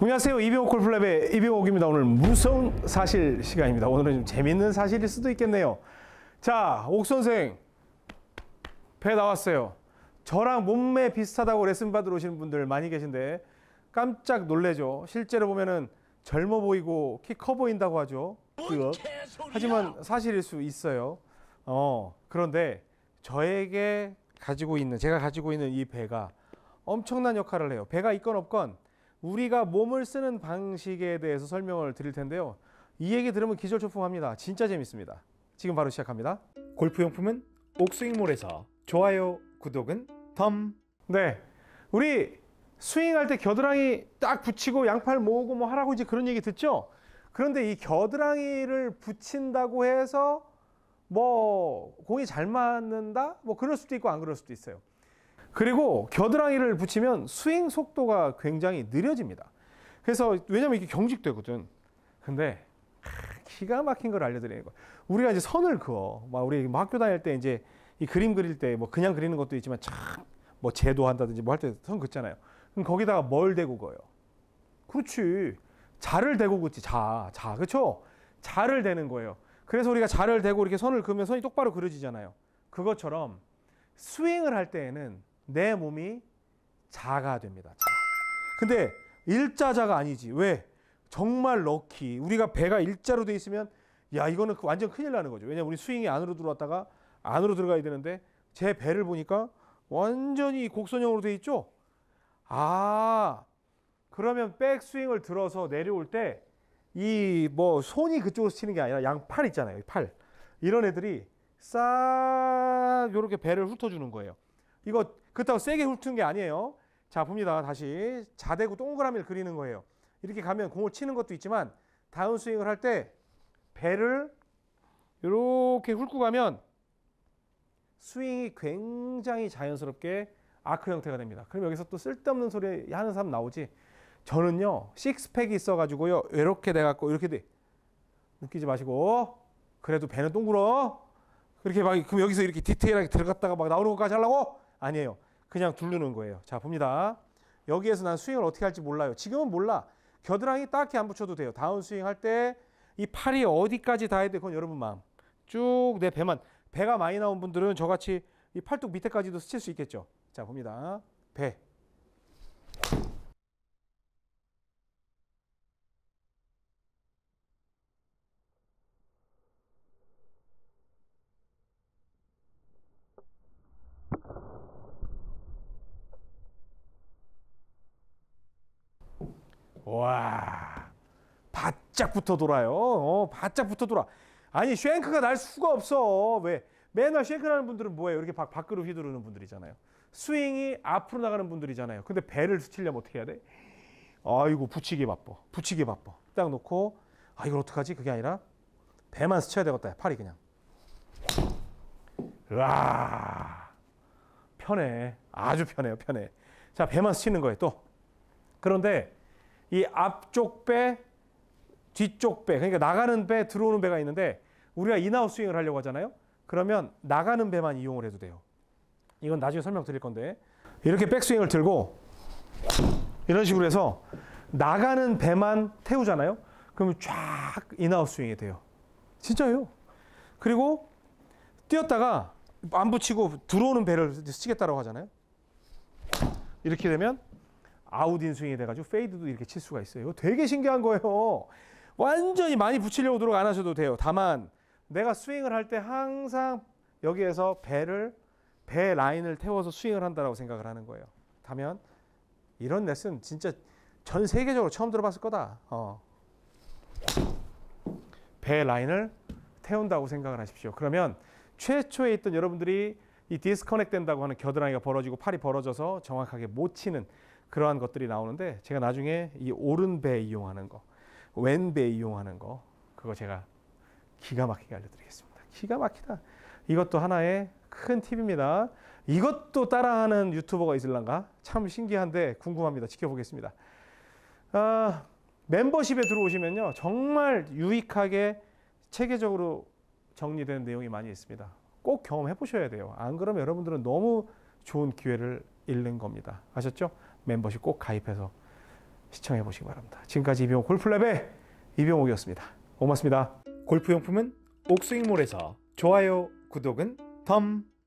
안녕하세요. 이병옥 콜플랩의 이병옥입니다. 오늘 무서운 사실 시간입니다. 오늘은 좀 재밌는 사실일 수도 있겠네요. 자, 옥 선생. 배 나왔어요. 저랑 몸매 비슷하다고 레슨 받으러 오시는 분들 많이 계신데 깜짝 놀래죠. 실제로 보면은 젊어 보이고 키 커 보인다고 하죠. 뜨 하지만 사실일 수 있어요. 어, 그런데 저에게 가지고 있는, 제가 가지고 있는 이 배가 엄청난 역할을 해요. 배가 있건 없건 우리가 몸을 쓰는 방식에 대해서 설명을 드릴 텐데요. 이 얘기 들으면 기절초풍합니다. 진짜 재밌습니다. 지금 바로 시작합니다. 골프용품은 옥스윙몰에서 좋아요, 구독은 덤. 네, 우리 스윙할 때 겨드랑이 딱 붙이고 양팔 모으고 뭐 하라고 이제 그런 얘기 듣죠? 그런데 이 겨드랑이를 붙인다고 해서 뭐 공이 잘 맞는다? 뭐 그럴 수도 있고 안 그럴 수도 있어요. 그리고 겨드랑이를 붙이면 스윙 속도가 굉장히 느려집니다. 그래서 왜냐면 이게 경직되거든. 근데 기가 막힌 걸 알려드리는 거 우리가 이제 선을 그어. 막 우리 뭐 학교 다닐 때 이제 이 그림 그릴 때 뭐 그냥 그리는 것도 있지만 참뭐 제도한다든지 뭐 할 때 선 긋잖아요. 그럼 거기다가 뭘 대고 그어요? 그렇지. 자를 대고 긋지. 자, 자, 그렇죠? 자를 대는 거예요. 그래서 우리가 자를 대고 이렇게 선을 그으면 선이 똑바로 그려지잖아요. 그것처럼 스윙을 할 때에는 내 몸이 자가 됩니다. 자. 근데 일자자가 아니지. 왜? 정말 럭키. 우리가 배가 일자로 돼 있으면 야 이거는 그 완전 큰일 나는 거죠. 왜냐면 우리 스윙이 안으로 들어왔다가 안으로 들어가야 되는데 제 배를 보니까 완전히 곡선형으로 돼 있죠. 아 그러면 백 스윙을 들어서 내려올 때 이 뭐 손이 그쪽으로 치는 게 아니라 양팔 있잖아요. 팔 이런 애들이 싹 이렇게 배를 훑어주는 거예요. 이거 그렇다고 세게 훑은 게 아니에요. 자, 봅니다. 다시. 자대고 동그라미를 그리는 거예요. 이렇게 가면 공을 치는 것도 있지만 다운스윙을 할 때 배를 이렇게 훑고 가면 스윙이 굉장히 자연스럽게 아크 형태가 됩니다. 그럼 여기서 또 쓸데없는 소리 하는 사람 나오지. 저는요. 식스팩이 있어가지고요. 이렇게 돼갖고 이렇게 돼. 웃기지 마시고 그래도 배는 동그러. 그렇게 막 그럼 여기서 이렇게 디테일하게 들어갔다가 막 나오는 것까지 하려고? 아니에요. 그냥 두르는 거예요. 자, 봅니다. 여기에서 난 스윙을 어떻게 할지 몰라요. 지금은 몰라. 겨드랑이 딱히 안 붙여도 돼요. 다운스윙 할 때 이 팔이 어디까지 닿아야 돼? 그건 여러분 마음. 쭉 내 배만. 배가 많이 나온 분들은 저같이 이 팔뚝 밑에까지도 스칠 수 있겠죠. 자, 봅니다. 배. 와 바짝 붙어 돌아요. 어, 바짝 붙어 돌아. 아니 쉔크가 날 수가 없어. 왜? 맨날 쉔크하는 분들은 뭐예요? 이렇게 밖, 밖으로 휘두르는 분들이잖아요. 스윙이 앞으로 나가는 분들이잖아요. 근데 배를 스치려면 어떻게 해야 돼? 아이고 붙이기 바빠. 붙이기 바빠. 딱 놓고 아 이걸 어떡하지? 그게 아니라 배만 스쳐야 되겠다. 팔이 그냥. 으아 편해. 아주 편해요. 편해. 자 배만 스치는 거예요. 또 그런데 이 앞쪽 배, 뒤쪽 배, 그러니까 나가는 배, 들어오는 배가 있는데 우리가 인아웃 스윙을 하려고 하잖아요. 그러면 나가는 배만 이용을 해도 돼요. 이건 나중에 설명드릴 건데 이렇게 백스윙을 들고 이런 식으로 해서 나가는 배만 태우잖아요. 그러면 쫙 인아웃 스윙이 돼요. 진짜요 그리고 뛰었다가 안 붙이고 들어오는 배를 치겠다고 하잖아요. 이렇게 되면 아웃 인스윙이 돼가지고 페이드도 이렇게 칠 수가 있어요. 되게 신기한 거예요. 완전히 많이 붙이려고 노력 안 하셔도 돼요. 다만 내가 스윙을 할 때 항상 여기에서 배를 배 라인을 태워서 스윙을 한다라고 생각을 하는 거예요. 다면 이런 넷은 진짜 전 세계적으로 처음 들어봤을 거다. 어. 배 라인을 태운다고 생각을 하십시오. 그러면 최초에 있던 여러분들이 이 디스커넥 된다고 하는 겨드랑이가 벌어지고 팔이 벌어져서 정확하게 못 치는 그러한 것들이 나오는데 제가 나중에 이 오른배 이용하는 거, 왼배 이용하는 거 그거 제가 기가 막히게 알려드리겠습니다. 기가 막히다. 이것도 하나의 큰 팁입니다. 이것도 따라하는 유튜버가 있을란가? 참 신기한데 궁금합니다. 지켜보겠습니다. 아, 멤버십에 들어오시면요. 정말 유익하게 체계적으로 정리된 내용이 많이 있습니다. 꼭 경험해 보셔야 돼요. 안 그러면 여러분들은 너무 좋은 기회를 잃는 겁니다. 아셨죠? 멤버십 꼭 가입해서 시청해 보시기 바랍니다. 지금까지 이병 골프랩의 이병호였습니다. 고맙습니다. 골프용품은 옥스윙몰에서 좋아요, 구독은 덤!